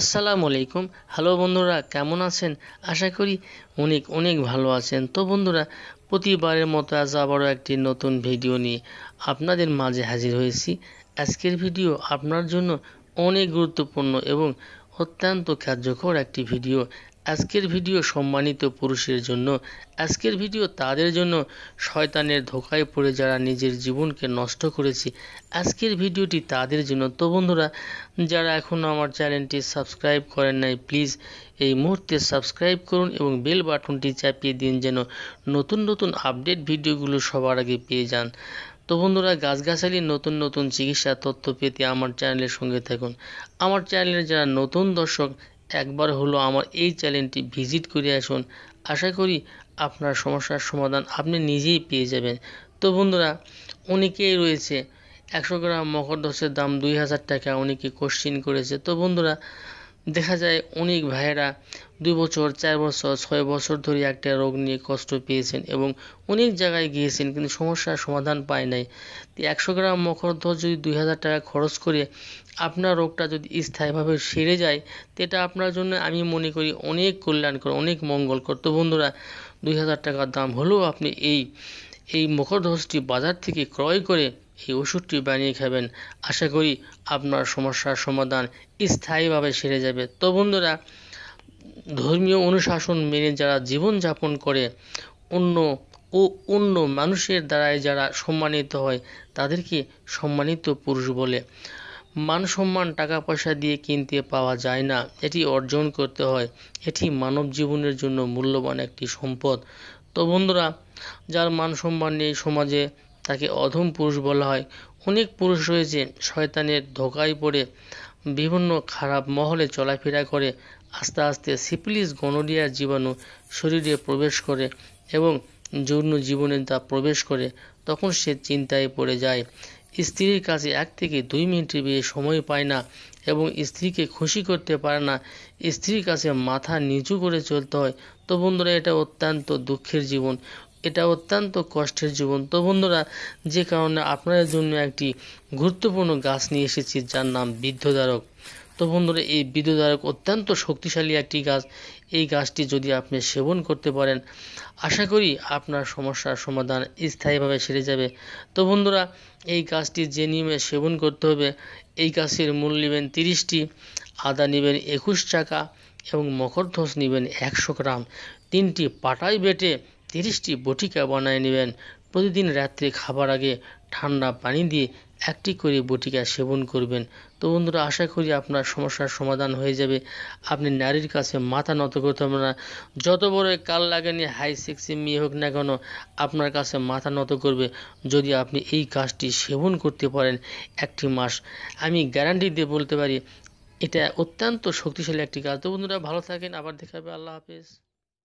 আসসালামু আলাইকুম হ্যালো বন্ধুরা কেমন আছেন আশা করি অনেক অনেক ভালো আছেন তো বন্ধুরা প্রতিবারের মতো আজ আবারও একটি নতুন ভিডিও নিয়ে আপনাদের মাঝে হাজির হয়েছি আজকের ভিডিও আপনার জন্য অনেক গুরুত্বপূর্ণ এবং অত্যন্ত কার্যকর একটি ভিডিও আজকের ভিডিও সম্মানিত পুরুষের জন্য আজকের ভিডিও তাদের জন্য শয়তানের ধোকায় পড়ে যারা নিজের জীবনকে নষ্ট করেছে আজকের ভিডিওটি তাদের জন্য তো বন্ধুরা যারা এখনও আমার চ্যানেলটি সাবস্ক্রাইব করেন নাই প্লিজ এই মুহূর্তে সাবস্ক্রাইব করুন এবং বেল বাটনটি চাপিয়ে দিন যেন নতুন নতুন আপডেট ভিডিওগুলো সবার আগে পেয়ে যান তো বন্ধুরা গাছগাছালি নতুন নতুন চিকিৎসা তথ্য পেতে আমার চ্যানেলের সঙ্গে থাকুন আমার চ্যানেলের যারা নতুন দর্শক একবার হলো আমার এই চ্যানেলটি ভিজিট করে আসুন আশা করি আপনার সমস্যার সমাধান আপনি নিজেই পেয়ে যাবেন তো বন্ধুরা অনেকেই রয়েছে একশো গ্রাম মকর দাম দুই হাজার টাকা অনেকে কোশ্চিন করেছে তো বন্ধুরা দেখা যায় অনেক ভাইয়েরা দুই বছর চার বছর ছয় বছর ধরে একটা রোগ নিয়ে কষ্ট পেয়েছেন এবং অনেক জায়গায় গিয়েছেন কিন্তু সমস্যার সমাধান পায় নাই একশো গ্রাম মকরধ্ব যদি দুই হাজার টাকা খরচ করে আপনার রোগটা যদি স্থায়ীভাবে সেরে যায় এটা আপনার জন্য আমি মনে করি অনেক কল্যাণকর অনেক মঙ্গলকর তো বন্ধুরা দুই হাজার টাকার দাম হলেও আপনি এই এই মুখোধসটি বাজার থেকে ক্রয় করে এই ওষুধটি বানিয়ে খাবেন আশা করি আপনার সমস্যার সমাধান স্থায়ীভাবে সেরে যাবে তো বন্ধুরা ধর্মীয় অনুশাসন মেনে যারা জীবনযাপন করে অন্য ও অন্য মানুষের দ্বারাই যারা সম্মানিত হয় তাদেরকে সম্মানিত পুরুষ বলে মান সম্মান টাকা পয়সা দিয়ে কিনতে পাওয়া যায় না এটি অর্জন করতে হয় এটি মানব জীবনের জন্য মূল্যবান একটি সম্পদ তো বন্ধুরা যার মান সম্মান নেই সমাজে তাকে অধম পুরুষ বলা হয় অনেক পুরুষ রয়েছে শয়তানের ধোকায় পড়ে বিভিন্ন খারাপ মহলে চলাফেরা করে আস্তে আস্তে সিপ্লিস গনোরিয়ার জীবাণু শরীরে প্রবেশ করে এবং যৌন জীবনে তা প্রবেশ করে তখন সে চিন্তায় পড়ে যায় স্ত্রীর কাছে এক থেকে দুই মিনিটে বিয়ে সময় পায় না এবং স্ত্রীকে খুশি করতে পারে না স্ত্রীর কাছে মাথা নিচু করে চলতে হয় তো বন্ধুরা এটা অত্যন্ত দুঃখের জীবন এটা অত্যন্ত কষ্টের জীবন তো বন্ধুরা যে কারণে আপনাদের জন্য একটি গুরুত্বপূর্ণ গাছ নিয়ে এসেছি যার নাম বিদ্ধধারক তো বন্ধুরা এই বিদ্যুদারক অত্যন্ত শক্তিশালী একটি গাছ এই গাছটি যদি আপনি সেবন করতে পারেন আশা করি আপনার সমস্যার সমাধান স্থায়ীভাবে সেরে যাবে তো বন্ধুরা এই গাছটি যে নিয়মে সেবন করতে হবে এই গাছের মূল নেবেন তিরিশটি আদা নেবেন একুশ টাকা এবং মকরধ্বস নেবেন একশো গ্রাম তিনটি পাটায় বেটে তিরিশটি বটিকা বানায় নেবেন প্রতিদিন রাত্রে খাবার আগে ঠান্ডা পানি দিয়ে একটি করে বটিকা সেবন করবেন তো বন্ধুরা আশা করি আপনার সমস্যার সমাধান হয়ে যাবে আপনি নারীর কাছে মাথা নত করতে হবে না যত বড় কাল লাগেনি হাই সেক্সি মেয়ে হোক না কেন আপনার কাছে মাথা নত করবে যদি আপনি এই কাজটি সেবন করতে পারেন একটি মাস আমি গ্যারান্টি দিয়ে বলতে পারি এটা অত্যন্ত শক্তিশালী একটি কাজ তো বন্ধুরা ভালো থাকেন আবার দেখা হবে আল্লাহ হাফিজ